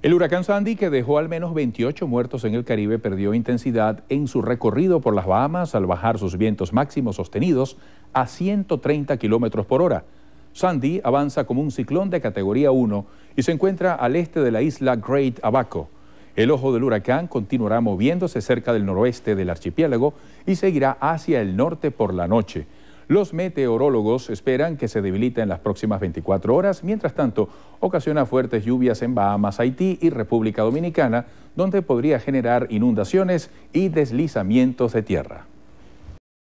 El huracán Sandy, que dejó al menos 28 muertos en el Caribe, perdió intensidad en su recorrido por las Bahamas al bajar sus vientos máximos sostenidos a 130 kilómetros por hora. Sandy avanza como un ciclón de categoría 1 y se encuentra al este de la isla Great Abaco. El ojo del huracán continuará moviéndose cerca del noroeste del archipiélago y seguirá hacia el norte por la noche. Los meteorólogos esperan que se debilite en las próximas 24 horas. Mientras tanto, ocasiona fuertes lluvias en Bahamas, Haití y República Dominicana, donde podría generar inundaciones y deslizamientos de tierra.